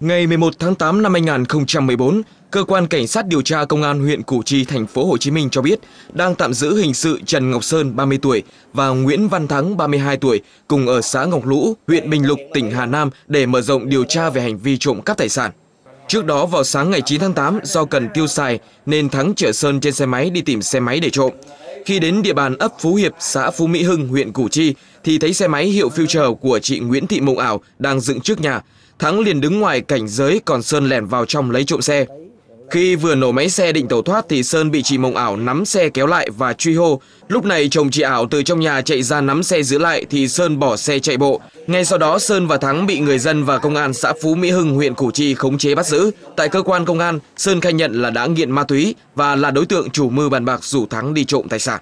Ngày 11 tháng 8 năm 2014, cơ quan cảnh sát điều tra công an huyện Củ Chi thành phố Hồ Chí Minh cho biết đang tạm giữ hình sự Trần Ngọc Sơn 30 tuổi và Nguyễn Văn Thắng 32 tuổi cùng ở xã Ngọc Lũ, huyện Bình Lục, tỉnh Hà Nam để mở rộng điều tra về hành vi trộm cắp tài sản. Trước đó vào sáng ngày 9 tháng 8 do cần tiêu xài nên Thắng chở Sơn trên xe máy đi tìm xe máy để trộm. Khi đến địa bàn ấp Phú Hiệp, xã Phú Mỹ Hưng, huyện Củ Chi, thì thấy xe máy hiệu Future của chị Nguyễn Thị Mộng Ảo đang dựng trước nhà. Thắng liền đứng ngoài cảnh giới còn Sơn lẻn vào trong lấy trộm xe. Khi vừa nổ máy xe định tẩu thoát thì Sơn bị chị Mộng ảo nắm xe kéo lại và truy hô. Lúc này chồng chị ảo từ trong nhà chạy ra nắm xe giữ lại thì Sơn bỏ xe chạy bộ. Ngay sau đó Sơn và Thắng bị người dân và công an xã Phú Mỹ Hưng huyện Củ Chi khống chế bắt giữ. Tại cơ quan công an, Sơn khai nhận là đã nghiện ma túy và là đối tượng chủ mưu bàn bạc rủ Thắng đi trộm tài sản.